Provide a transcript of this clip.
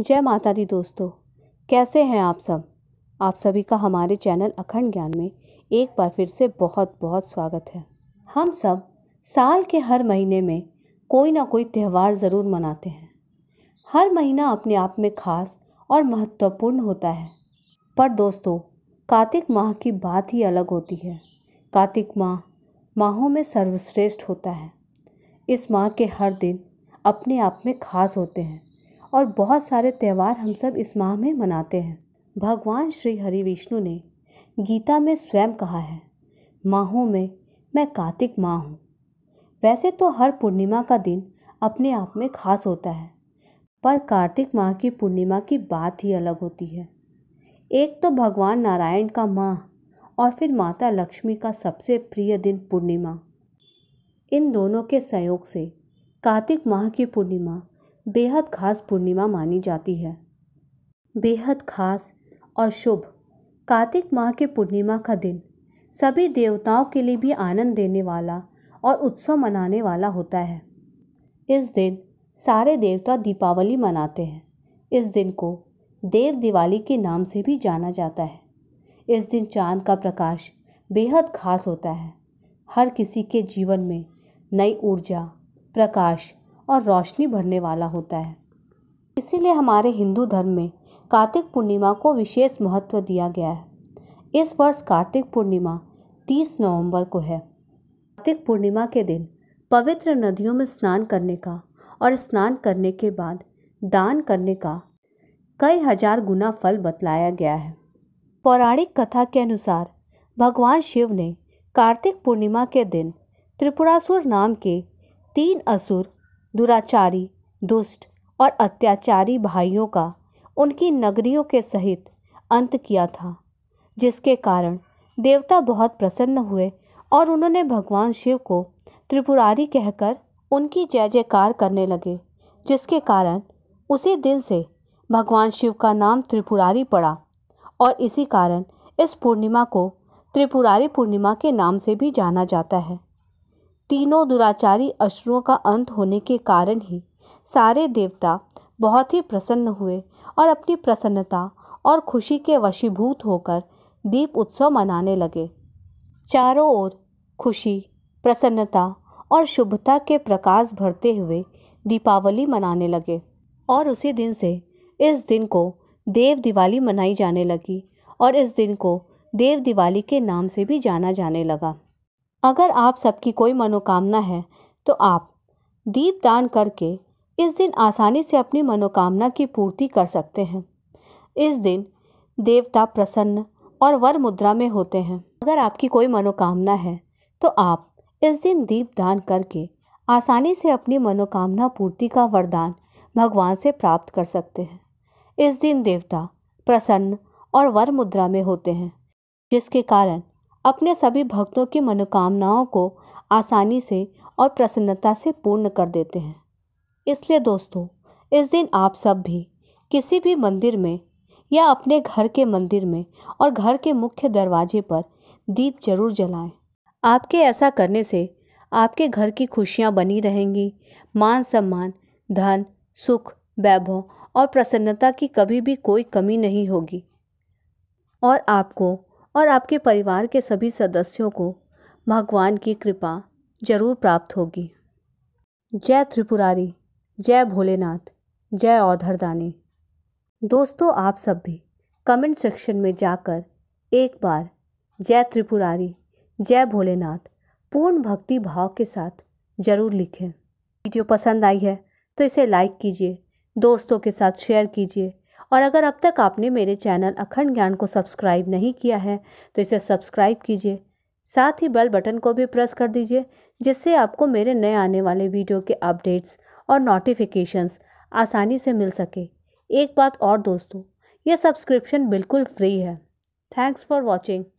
जय माता दी दोस्तों कैसे हैं आप सब आप सभी का हमारे चैनल अखंड ज्ञान में एक बार फिर से बहुत बहुत स्वागत है हम सब साल के हर महीने में कोई ना कोई त्यौहार ज़रूर मनाते हैं हर महीना अपने आप में खास और महत्वपूर्ण होता है पर दोस्तों कार्तिक माह की बात ही अलग होती है कार्तिक माह माहों में सर्वश्रेष्ठ होता है इस माह के हर दिन अपने आप में खास होते हैं और बहुत सारे त्यौहार हम सब इस माह में मनाते हैं भगवान श्री हरि विष्णु ने गीता में स्वयं कहा है माहों में मैं कार्तिक माह हूँ वैसे तो हर पूर्णिमा का दिन अपने आप में खास होता है पर कार्तिक माह की पूर्णिमा की बात ही अलग होती है एक तो भगवान नारायण का माह और फिर माता लक्ष्मी का सबसे प्रिय दिन पूर्णिमा इन दोनों के सहयोग से कार्तिक माह की पूर्णिमा बेहद खास पूर्णिमा मानी जाती है बेहद खास और शुभ कार्तिक माह के पूर्णिमा का दिन सभी देवताओं के लिए भी आनंद देने वाला और उत्सव मनाने वाला होता है इस दिन सारे देवता दीपावली मनाते हैं इस दिन को देव दिवाली के नाम से भी जाना जाता है इस दिन चांद का प्रकाश बेहद खास होता है हर किसी के जीवन में नई ऊर्जा प्रकाश और रोशनी भरने वाला होता है इसीलिए हमारे हिंदू धर्म में कार्तिक पूर्णिमा को विशेष महत्व दिया गया है इस वर्ष कार्तिक पूर्णिमा 30 नवंबर को है कार्तिक पूर्णिमा के दिन पवित्र नदियों में स्नान करने का और स्नान करने के बाद दान करने का कई हजार गुना फल बतलाया गया है पौराणिक कथा के अनुसार भगवान शिव ने कार्तिक पूर्णिमा के दिन त्रिपुरासुर नाम के तीन असुर दुराचारी दुष्ट और अत्याचारी भाइयों का उनकी नगरियों के सहित अंत किया था जिसके कारण देवता बहुत प्रसन्न हुए और उन्होंने भगवान शिव को त्रिपुरारी कहकर उनकी जय जयकार करने लगे जिसके कारण उसी दिन से भगवान शिव का नाम त्रिपुरारी पड़ा और इसी कारण इस पूर्णिमा को त्रिपुरारी पूर्णिमा के नाम से भी जाना जाता है तीनों दुराचारी अश्रुओं का अंत होने के कारण ही सारे देवता बहुत ही प्रसन्न हुए और अपनी प्रसन्नता और खुशी के वशीभूत होकर दीप उत्सव मनाने लगे चारों ओर खुशी प्रसन्नता और शुभता के प्रकाश भरते हुए दीपावली मनाने लगे और उसी दिन से इस दिन को देव दिवाली मनाई जाने लगी और इस दिन को देव दिवाली के नाम से भी जाना जाने लगा अगर आप सबकी कोई मनोकामना है तो आप दीप दान करके इस दिन आसानी से अपनी मनोकामना की पूर्ति कर सकते हैं इस दिन देवता प्रसन्न और वर मुद्रा में होते हैं अगर आपकी कोई मनोकामना है तो आप इस दिन दीप दान करके आसानी से अपनी मनोकामना पूर्ति का वरदान भगवान से प्राप्त कर सकते हैं इस दिन देवता प्रसन्न और वर मुद्रा में होते हैं जिसके कारण अपने सभी भक्तों की मनोकामनाओं को आसानी से और प्रसन्नता से पूर्ण कर देते हैं इसलिए दोस्तों इस दिन आप सब भी किसी भी मंदिर में या अपने घर के मंदिर में और घर के मुख्य दरवाजे पर दीप जरूर जलाएं। आपके ऐसा करने से आपके घर की खुशियाँ बनी रहेंगी मान सम्मान धन सुख वैभव और प्रसन्नता की कभी भी कोई कमी नहीं होगी और आपको और आपके परिवार के सभी सदस्यों को भगवान की कृपा जरूर प्राप्त होगी जय त्रिपुरारी जय भोलेनाथ जय औधरदानी दोस्तों आप सब भी कमेंट सेक्शन में जाकर एक बार जय त्रिपुरारी जय भोलेनाथ पूर्ण भक्ति भाव के साथ ज़रूर लिखें वीडियो पसंद आई है तो इसे लाइक कीजिए दोस्तों के साथ शेयर कीजिए और अगर अब तक आपने मेरे चैनल अखंड ज्ञान को सब्सक्राइब नहीं किया है तो इसे सब्सक्राइब कीजिए साथ ही बेल बटन को भी प्रेस कर दीजिए जिससे आपको मेरे नए आने वाले वीडियो के अपडेट्स और नोटिफिकेशंस आसानी से मिल सके एक बात और दोस्तों यह सब्सक्रिप्शन बिल्कुल फ्री है थैंक्स फॉर वॉचिंग